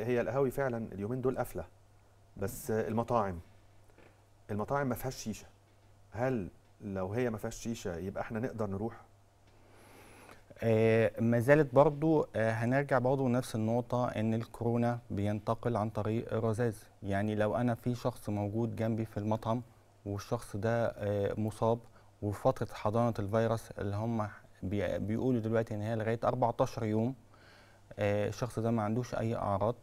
هي القهاوي فعلا اليومين دول قافله بس المطاعم المطاعم ما فيهاش شيشه هل لو هي ما فيهاش شيشه يبقى احنا نقدر نروح آه ما زالت برضو آه هنرجع برضو نفس النقطة إن الكورونا بينتقل عن طريق الرذاذ يعني لو أنا في شخص موجود جنبي في المطعم والشخص ده آه مصاب وفترة حضانة الفيروس اللي هم بيقولوا دلوقتي إن هي لغاية 14 يوم آه، الشخص ده ما عندوش اي اعراض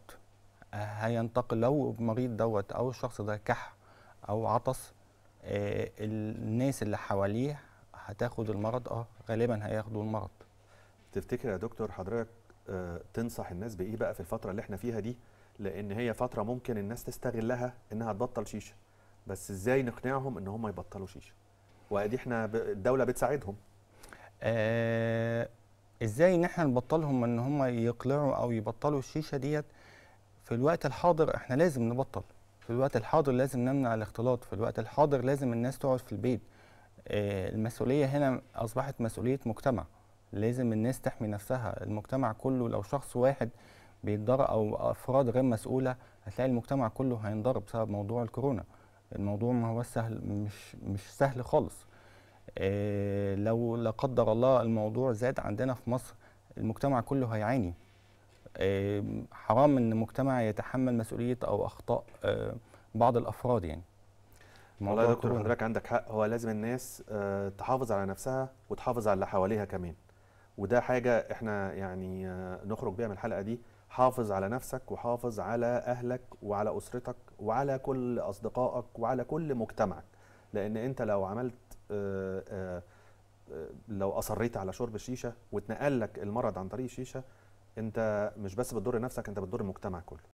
آه، هينتقل لو المريض دوت او الشخص ده كح او عطس آه، الناس اللي حواليه هتاخد المرض اه غالبا هياخدوا المرض تفتكر يا دكتور حضرتك تنصح الناس بايه بقى في الفتره اللي احنا فيها دي لان هي فتره ممكن الناس تستغلها انها تبطل شيشه بس ازاي نقنعهم ان هم يبطلوا شيشه وادي احنا الدوله بتساعدهم آه ازاي ان احنا نبطلهم ان هم يقلعوا او يبطلوا الشيشه ديت في الوقت الحاضر احنا لازم نبطل في الوقت الحاضر لازم نمنع الاختلاط في الوقت الحاضر لازم الناس تقعد في البيت آه، المسؤوليه هنا اصبحت مسؤوليه مجتمع لازم الناس تحمي نفسها المجتمع كله لو شخص واحد بيتضرر او افراد غير مسؤوله هتلاقي المجتمع كله هينضرب بسبب موضوع الكورونا الموضوع ما هو سهل مش مش سهل خالص آه، لو لا قدر الله الموضوع زاد عندنا في مصر المجتمع كله هيعاني آه، حرام ان المجتمع يتحمل مسؤوليه او اخطاء آه، بعض الافراد يعني والله يا دكتور حضرتك عندك حق هو لازم الناس تحافظ على نفسها وتحافظ على اللي حواليها كمان وده حاجه احنا يعني نخرج بيها من الحلقه دي حافظ على نفسك وحافظ على اهلك وعلى اسرتك وعلى كل اصدقائك وعلى كل مجتمعك لان انت لو عملت آه، آه، آه، لو اصريت على شرب الشيشه واتنقل لك المرض عن طريق الشيشه انت مش بس بتضر نفسك انت بتضر المجتمع كله